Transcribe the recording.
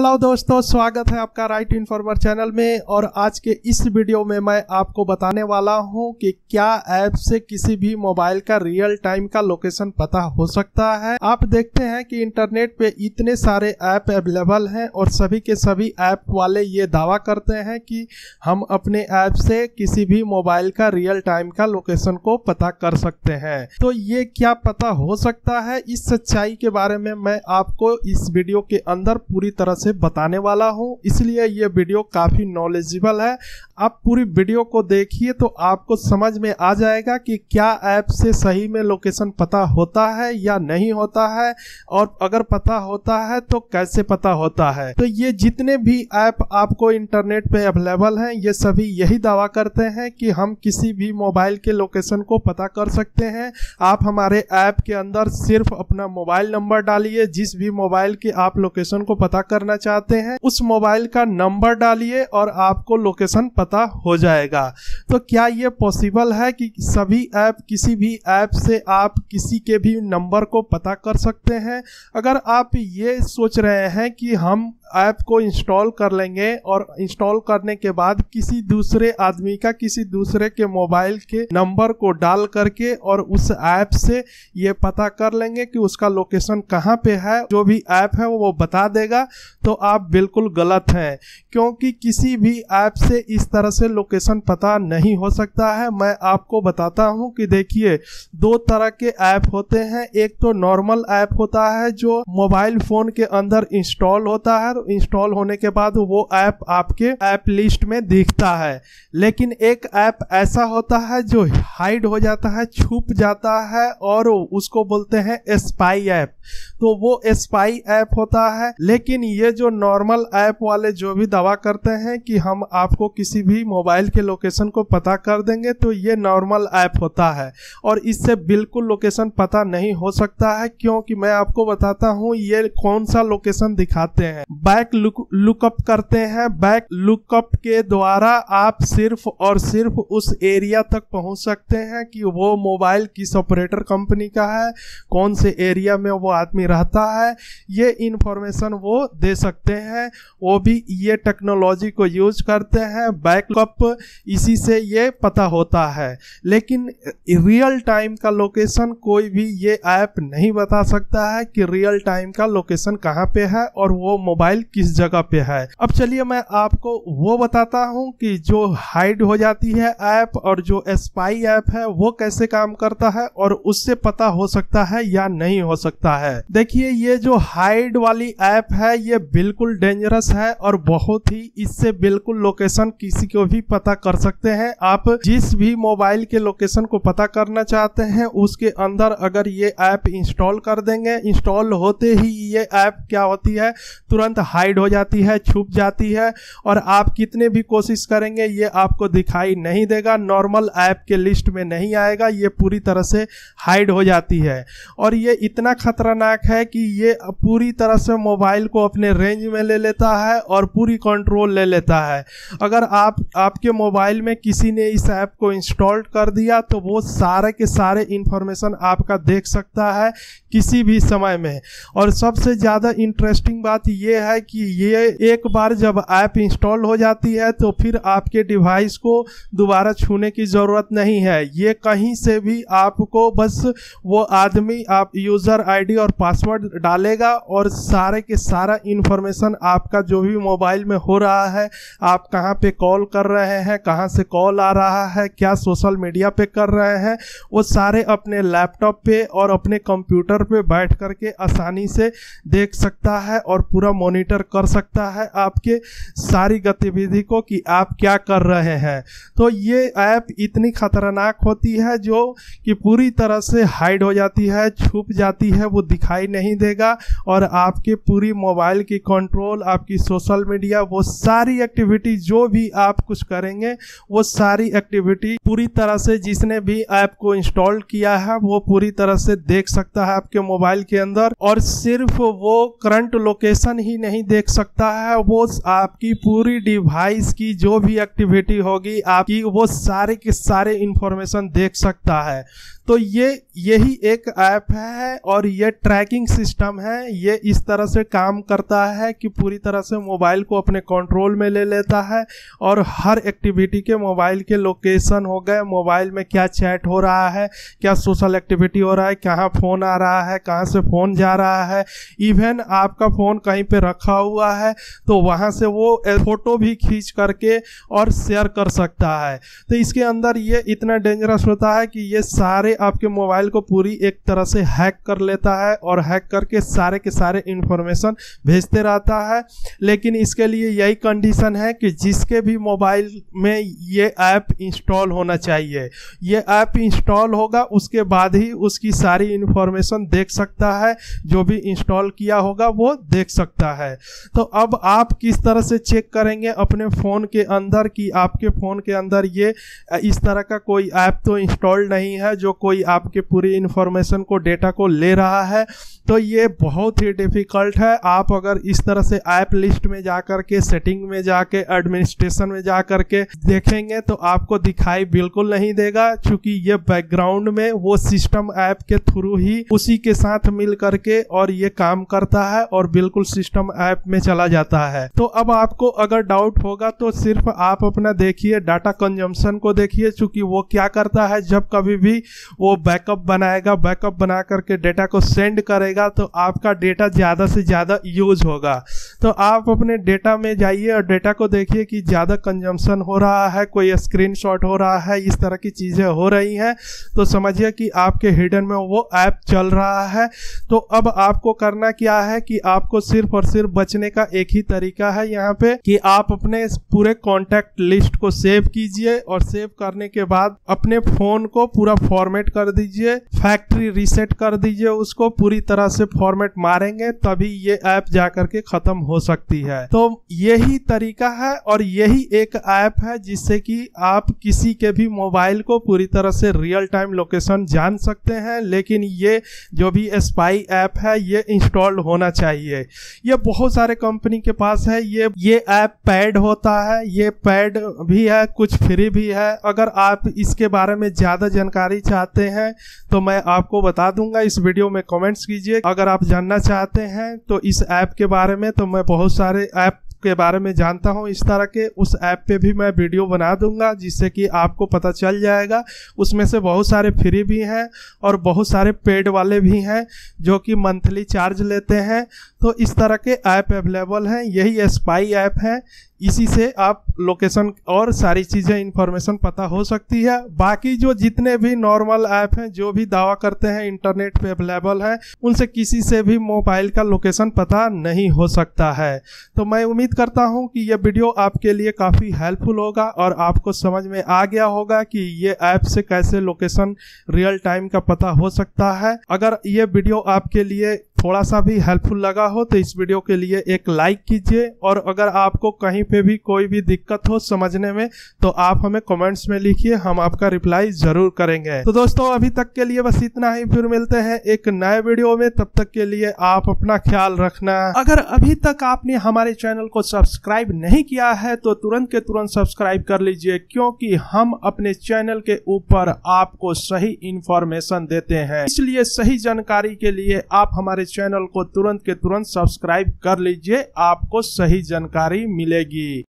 hello दोस्तों स्वागत है आपका राइट इन्फॉर्मर चैनल में और आज के इस वीडियो में मैं आपको बताने वाला हूं कि क्या ऐप से किसी भी मोबाइल का रियल टाइम का लोकेशन पता हो सकता है आप देखते हैं कि इंटरनेट पे इतने सारे ऐप अवेलेबल हैं और सभी के सभी ऐप वाले ये दावा करते हैं कि हम अपने ऐप से किसी भी मोबाइल का रियल टाइम का लोकेशन को पता कर सकते हैं तो ये क्या पता हो सकता है इस सच्चाई के बारे में मैं आपको इस वीडियो के अंदर पूरी तरह से से बताने वाला हूँ इसलिए ये वीडियो काफ़ी नॉलेजेबल है आप पूरी वीडियो को देखिए तो आपको समझ में आ जाएगा कि क्या ऐप से सही में लोकेशन पता होता है या नहीं होता है और अगर पता होता है तो कैसे पता होता है तो ये जितने भी ऐप आपको इंटरनेट पे अवेलेबल हैं ये सभी यही दावा करते हैं कि हम किसी भी मोबाइल के लोकेशन को पता कर सकते हैं आप हमारे ऐप के अंदर सिर्फ अपना मोबाइल नंबर डालिए जिस भी मोबाइल के आप लोकेशन को पता करना चाहते हैं उस मोबाइल का नंबर डालिए और आपको लोकेशन पता हो जाएगा तो क्या ये पॉसिबल है कि सभी ऐप किसी भी ऐप से आप किसी के भी नंबर को पता कर सकते हैं अगर आप ये सोच रहे हैं कि हम ऐप को इंस्टॉल कर लेंगे और इंस्टॉल करने के बाद किसी दूसरे आदमी का किसी दूसरे के मोबाइल के नंबर को डाल करके और उस ऐप से ये पता कर लेंगे कि उसका लोकेशन कहाँ पे है जो भी ऐप है वो बता देगा तो आप बिल्कुल गलत हैं क्योंकि किसी भी ऐप से इस तरह से लोकेशन पता नहीं हो सकता है मैं आपको बताता हूं कि देखिए दो तरह के ऐप होते हैं एक तो नॉर्मल ऐप होता है जो मोबाइल फ़ोन के अंदर इंस्टॉल होता है इंस्टॉल होने के बाद वो ऐप आपके ऐप लिस्ट में दिखता है लेकिन एक ऐप ऐसा होता है जो हाइड हो जाता है छुप जाता है और उसको बोलते हैं स्पाई ऐप तो वो स्पाई ऐप होता है लेकिन ये जो नॉर्मल ऐप वाले जो भी दावा करते हैं कि हम आपको किसी भी मोबाइल के लोकेशन को पता कर देंगे तो ये नॉर्मल ऐप होता है और इससे बिल्कुल लोकेशन पता नहीं हो सकता है क्योंकि मैं आपको बताता हूँ ये कौन सा लोकेशन दिखाते हैं बैक लुक लुकअप करते हैं बैक लुकअप के द्वारा आप सिर्फ और सिर्फ उस एरिया तक पहुँच सकते हैं कि वो मोबाइल किस ऑपरेटर कंपनी का है कौन से एरिया में वो आदमी रहता है ये इन्फॉर्मेशन वो दे सकते हैं वो भी ये टेक्नोलॉजी को यूज करते हैं बैकअप इसी से ये पता होता है लेकिन रियल टाइम का लोकेशन कोई भी ये ऐप नहीं बता सकता है कि रियल टाइम का लोकेशन कहाँ पे है और वो मोबाइल किस जगह पे है अब चलिए मैं आपको वो बताता हूँ कि जो हाइड हो जाती है ऐप और जो स्पाई ऐप है वो कैसे काम करता है और उससे पता हो सकता है या नहीं हो सकता है देखिए ये जो हाइड वाली ऐप है ये बिल्कुल डेंजरस है और बहुत ही इससे बिल्कुल लोकेशन किसी को भी पता कर सकते हैं आप जिस भी मोबाइल के लोकेशन को पता करना चाहते हैं उसके अंदर अगर ये ऐप इंस्टॉल कर देंगे इंस्टॉल होते ही ये ऐप क्या होती है तुरंत हाइड हो जाती है छुप जाती है और आप कितने भी कोशिश करेंगे ये आपको दिखाई नहीं देगा नॉर्मल ऐप के लिस्ट में नहीं आएगा ये पूरी तरह से हाइड हो जाती है और ये इतना खतरनाक है कि ये पूरी तरह से मोबाइल को अपने रेंज में ले लेता है और पूरी कंट्रोल ले लेता है अगर आप आपके मोबाइल में किसी ने इस ऐप को इंस्टॉल कर दिया तो वो सारे के सारे इन्फॉर्मेशन आपका देख सकता है किसी भी समय में और सबसे ज़्यादा इंटरेस्टिंग बात यह है कि ये एक बार जब ऐप इंस्टॉल हो जाती है तो फिर आपके डिवाइस को दोबारा छूने की ज़रूरत नहीं है ये कहीं से भी आपको बस वो आदमी आप यूज़र आईडी और पासवर्ड डालेगा और सारे के सारा इन्फो इन्फॉर्मेशन आपका जो भी मोबाइल में हो रहा है आप कहाँ पे कॉल कर रहे हैं कहाँ से कॉल आ रहा है क्या सोशल मीडिया पे कर रहे हैं वो सारे अपने लैपटॉप पे और अपने कंप्यूटर पे बैठ करके आसानी से देख सकता है और पूरा मॉनिटर कर सकता है आपके सारी गतिविधि को कि आप क्या कर रहे हैं तो ये ऐप इतनी खतरनाक होती है जो कि पूरी तरह से हाइड हो जाती है छुप जाती है वो दिखाई नहीं देगा और आपके पूरी मोबाइल की कंट्रोल आपकी सोशल मीडिया वो सारी एक्टिविटी जो भी आप कुछ करेंगे वो सारी एक्टिविटी पूरी तरह से जिसने भी ऐप को इंस्टॉल किया है वो पूरी तरह से देख सकता है आपके मोबाइल के अंदर और सिर्फ वो करंट लोकेशन ही नहीं देख सकता है वो आपकी पूरी डिवाइस की जो भी एक्टिविटी होगी आपकी वो सारे के सारे इंफॉर्मेशन देख सकता है तो ये यही एक ऐप है और ये ट्रैकिंग सिस्टम है ये इस तरह से काम करता है कि पूरी तरह से मोबाइल को अपने कंट्रोल में ले लेता है और हर एक्टिविटी के मोबाइल के लोकेशन हो गए मोबाइल में क्या चैट हो रहा है क्या सोशल एक्टिविटी हो रहा है कहाँ फ़ोन आ रहा है कहाँ से फ़ोन जा रहा है इवन आपका फ़ोन कहीं पर रखा हुआ है तो वहाँ से वो फ़ोटो भी खींच करके और शेयर कर सकता है तो इसके अंदर ये इतना डेंजरस होता है कि ये सारे आपके मोबाइल को पूरी एक तरह से हैक कर लेता है और हैक करके सारे के सारे इन्फॉर्मेशन भेजते रहता है लेकिन इसके लिए यही कंडीशन है कि जिसके भी मोबाइल में ये ऐप इंस्टॉल होना चाहिए ये ऐप इंस्टॉल होगा उसके बाद ही उसकी सारी इन्फॉर्मेशन देख सकता है जो भी इंस्टॉल किया होगा वो देख सकता है तो अब आप किस तरह से चेक करेंगे अपने फ़ोन के अंदर कि आपके फ़ोन के अंदर ये इस तरह का कोई ऐप तो इंस्टॉल नहीं है जो कोई कोई आपके पूरी इन्फॉर्मेशन को डेटा को ले रहा है तो ये बहुत ही डिफ़िकल्ट है आप अगर इस तरह से ऐप लिस्ट में जा कर के सेटिंग में जाके एडमिनिस्ट्रेशन में जा कर के देखेंगे तो आपको दिखाई बिल्कुल नहीं देगा क्योंकि ये बैकग्राउंड में वो सिस्टम ऐप के थ्रू ही उसी के साथ मिल करके और ये काम करता है और बिल्कुल सिस्टम ऐप में चला जाता है तो अब आपको अगर डाउट होगा तो सिर्फ आप अपना देखिए डाटा कंजम्पशन को देखिए चूंकि वो क्या करता है जब कभी भी वो बैकअप बनाएगा बैकअप बना करके डेटा को सेंड करेगा तो आपका डेटा ज़्यादा से ज़्यादा यूज होगा तो आप अपने डेटा में जाइए और डेटा को देखिए कि ज़्यादा कंजम्पशन हो रहा है कोई स्क्रीन हो रहा है इस तरह की चीज़ें हो रही हैं तो समझिए कि आपके हिडन में वो ऐप चल रहा है तो अब आपको करना क्या है कि आपको सिर्फ और सिर्फ बचने का एक ही तरीका है यहाँ पे कि आप अपने पूरे कॉन्टैक्ट लिस्ट को सेव कीजिए और सेव करने के बाद अपने फ़ोन को पूरा फॉर्मेट फॉर्मेट कर दीजिए फैक्ट्री रीसेट कर दीजिए उसको पूरी तरह से फॉर्मेट मारेंगे तभी ये ऐप जा करके खत्म हो सकती है तो यही तरीका है और यही एक ऐप है जिससे कि आप किसी के भी मोबाइल को पूरी तरह से रियल टाइम लोकेशन जान सकते हैं लेकिन ये जो भी स्पाई ऐप है ये इंस्टॉल होना चाहिए ये बहुत सारे कंपनी के पास है ये ये ऐप पैड होता है ये पैड भी है कुछ फ्री भी है अगर आप इसके बारे में ज़्यादा जानकारी चाहते चाहते हैं तो मैं आपको बता दूंगा इस वीडियो में कमेंट्स कीजिए अगर आप जानना चाहते हैं तो इस ऐप के बारे में तो मैं बहुत सारे ऐप के बारे में जानता हूँ इस तरह के उस ऐप पे भी मैं वीडियो बना दूंगा जिससे कि आपको पता चल जाएगा उसमें से बहुत सारे फ्री भी हैं और बहुत सारे पेड वाले भी हैं जो कि मंथली चार्ज लेते हैं तो इस तरह के ऐप अवेलेबल हैं यही स्पाई ऐप है इसी से आप लोकेशन और सारी चीज़ें इन्फॉर्मेशन पता हो सकती है बाकी जो जितने भी नॉर्मल ऐप हैं जो भी दावा करते हैं इंटरनेट पे अवेलेबल हैं उनसे किसी से भी मोबाइल का लोकेशन पता नहीं हो सकता है तो मैं उम्मीद उम्मीद करता हूं कि यह वीडियो आपके लिए काफ़ी हेल्पफुल होगा और आपको समझ में आ गया होगा कि ये ऐप से कैसे लोकेशन रियल टाइम का पता हो सकता है अगर ये वीडियो आपके लिए थोड़ा सा भी हेल्पफुल लगा हो तो इस वीडियो के लिए एक लाइक कीजिए और अगर आपको कहीं पे भी कोई भी दिक्कत हो समझने में तो आप हमें कमेंट्स में लिखिए हम आपका रिप्लाई जरूर करेंगे तो दोस्तों अभी तक के लिए बस इतना ही फिर मिलते हैं एक नए वीडियो में तब तक के लिए आप अपना ख्याल रखना अगर अभी तक आपने हमारे चैनल को सब्सक्राइब नहीं किया है तो तुरंत के तुरंत सब्सक्राइब कर लीजिए क्योंकि हम अपने चैनल के ऊपर आपको सही इंफॉर्मेशन देते हैं इसलिए सही जानकारी के लिए आप हमारे इस चैनल को तुरंत के तुरंत सब्सक्राइब कर लीजिए आपको सही जानकारी मिलेगी